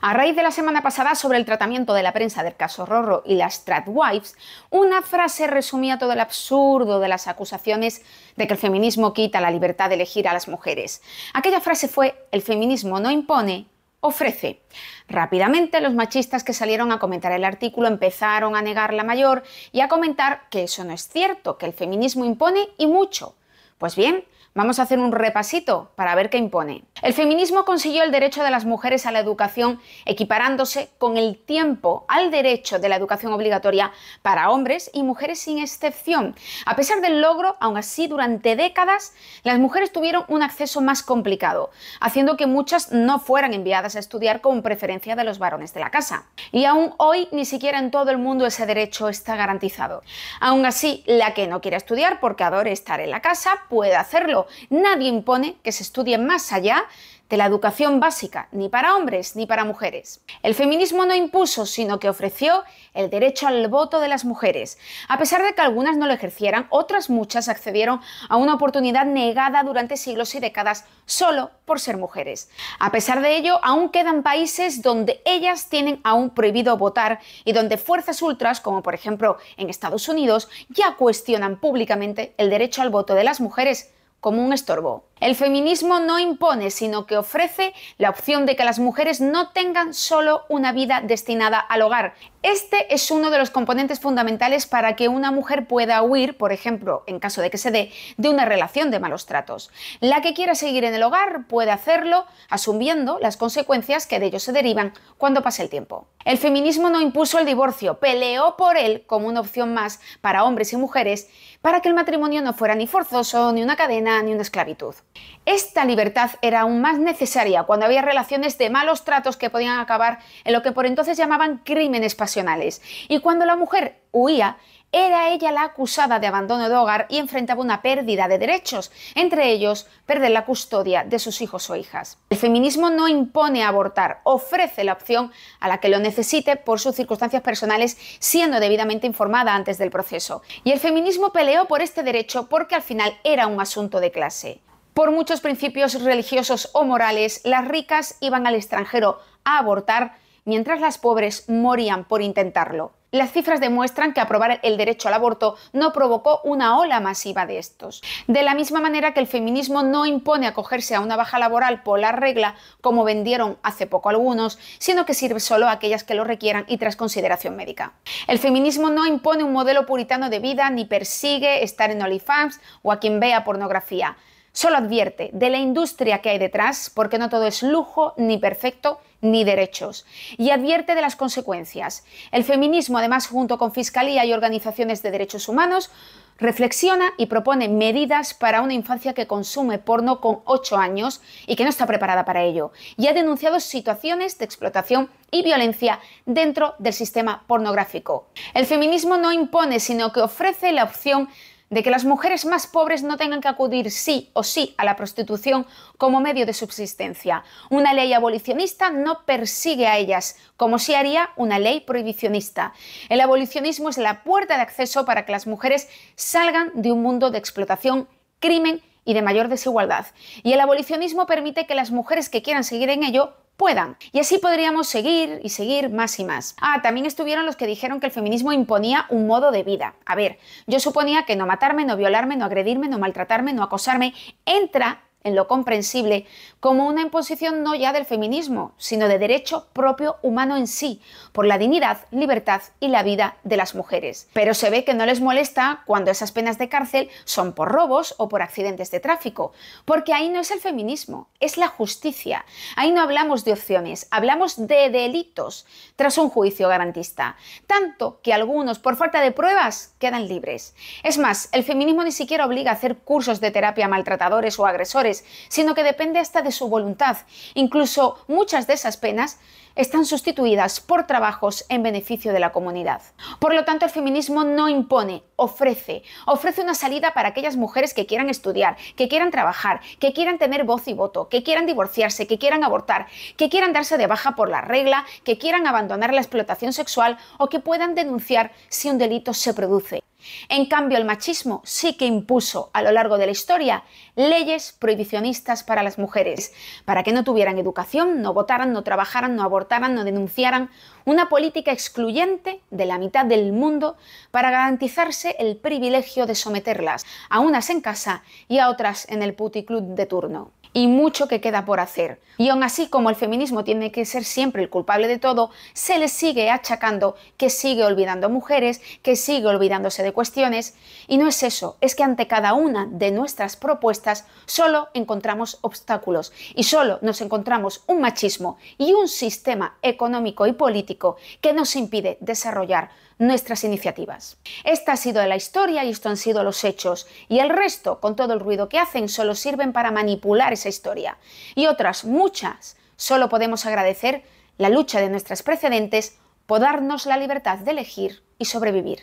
A raíz de la semana pasada sobre el tratamiento de la prensa del caso Rorro y las Tradwives, una frase resumía todo el absurdo de las acusaciones de que el feminismo quita la libertad de elegir a las mujeres. Aquella frase fue, el feminismo no impone, ofrece. Rápidamente los machistas que salieron a comentar el artículo empezaron a negar la mayor y a comentar que eso no es cierto, que el feminismo impone y mucho. Pues bien, vamos a hacer un repasito para ver qué impone. El feminismo consiguió el derecho de las mujeres a la educación equiparándose con el tiempo al derecho de la educación obligatoria para hombres y mujeres sin excepción. A pesar del logro, aún así, durante décadas las mujeres tuvieron un acceso más complicado, haciendo que muchas no fueran enviadas a estudiar con preferencia de los varones de la casa. Y aún hoy ni siquiera en todo el mundo ese derecho está garantizado. Aún así, la que no quiera estudiar porque adore estar en la casa puede hacerlo. Nadie impone que se estudie más allá de la educación básica, ni para hombres ni para mujeres. El feminismo no impuso, sino que ofreció el derecho al voto de las mujeres. A pesar de que algunas no lo ejercieran, otras muchas accedieron a una oportunidad negada durante siglos y décadas solo por ser mujeres. A pesar de ello, aún quedan países donde ellas tienen aún prohibido votar y donde fuerzas ultras, como por ejemplo en Estados Unidos, ya cuestionan públicamente el derecho al voto de las mujeres como un estorbo. El feminismo no impone, sino que ofrece la opción de que las mujeres no tengan solo una vida destinada al hogar. Este es uno de los componentes fundamentales para que una mujer pueda huir, por ejemplo, en caso de que se dé, de una relación de malos tratos. La que quiera seguir en el hogar puede hacerlo asumiendo las consecuencias que de ello se derivan cuando pase el tiempo. El feminismo no impuso el divorcio, peleó por él como una opción más para hombres y mujeres para que el matrimonio no fuera ni forzoso, ni una cadena, ni una esclavitud. Esta libertad era aún más necesaria cuando había relaciones de malos tratos que podían acabar en lo que por entonces llamaban crímenes pasionales. Y cuando la mujer huía, era ella la acusada de abandono de hogar y enfrentaba una pérdida de derechos, entre ellos perder la custodia de sus hijos o hijas. El feminismo no impone abortar, ofrece la opción a la que lo necesite por sus circunstancias personales, siendo debidamente informada antes del proceso. Y el feminismo peleó por este derecho porque al final era un asunto de clase. Por muchos principios religiosos o morales, las ricas iban al extranjero a abortar, mientras las pobres morían por intentarlo. Las cifras demuestran que aprobar el derecho al aborto no provocó una ola masiva de estos. De la misma manera que el feminismo no impone acogerse a una baja laboral por la regla, como vendieron hace poco algunos, sino que sirve solo a aquellas que lo requieran y tras consideración médica. El feminismo no impone un modelo puritano de vida ni persigue estar en OnlyFans o a quien vea pornografía. Solo advierte de la industria que hay detrás, porque no todo es lujo, ni perfecto, ni derechos. Y advierte de las consecuencias. El feminismo, además, junto con Fiscalía y organizaciones de derechos humanos, reflexiona y propone medidas para una infancia que consume porno con 8 años y que no está preparada para ello. Y ha denunciado situaciones de explotación y violencia dentro del sistema pornográfico. El feminismo no impone, sino que ofrece la opción de que las mujeres más pobres no tengan que acudir sí o sí a la prostitución como medio de subsistencia. Una ley abolicionista no persigue a ellas, como si haría una ley prohibicionista. El abolicionismo es la puerta de acceso para que las mujeres salgan de un mundo de explotación crimen y de mayor desigualdad. Y el abolicionismo permite que las mujeres que quieran seguir en ello puedan. Y así podríamos seguir y seguir más y más. Ah, también estuvieron los que dijeron que el feminismo imponía un modo de vida. A ver, yo suponía que no matarme, no violarme, no agredirme, no maltratarme, no acosarme entra en lo comprensible, como una imposición no ya del feminismo, sino de derecho propio humano en sí, por la dignidad, libertad y la vida de las mujeres. Pero se ve que no les molesta cuando esas penas de cárcel son por robos o por accidentes de tráfico, porque ahí no es el feminismo, es la justicia. Ahí no hablamos de opciones, hablamos de delitos tras un juicio garantista, tanto que algunos, por falta de pruebas, quedan libres. Es más, el feminismo ni siquiera obliga a hacer cursos de terapia a maltratadores o agresores, sino que depende hasta de su voluntad. Incluso muchas de esas penas están sustituidas por trabajos en beneficio de la comunidad. Por lo tanto, el feminismo no impone, ofrece. Ofrece una salida para aquellas mujeres que quieran estudiar, que quieran trabajar, que quieran tener voz y voto, que quieran divorciarse, que quieran abortar, que quieran darse de baja por la regla, que quieran abandonar la explotación sexual o que puedan denunciar si un delito se produce. En cambio, el machismo sí que impuso a lo largo de la historia leyes prohibicionistas para las mujeres, para que no tuvieran educación, no votaran, no trabajaran, no abortaran, no denunciaran, una política excluyente de la mitad del mundo para garantizarse el privilegio de someterlas, a unas en casa y a otras en el puticlub de turno y mucho que queda por hacer. Y aún así, como el feminismo tiene que ser siempre el culpable de todo, se le sigue achacando que sigue olvidando mujeres, que sigue olvidándose de cuestiones, y no es eso, es que ante cada una de nuestras propuestas solo encontramos obstáculos y solo nos encontramos un machismo y un sistema económico y político que nos impide desarrollar nuestras iniciativas. Esta ha sido la historia y esto han sido los hechos, y el resto, con todo el ruido que hacen, solo sirven para manipular ese historia. Y otras, muchas, solo podemos agradecer la lucha de nuestras precedentes por darnos la libertad de elegir y sobrevivir.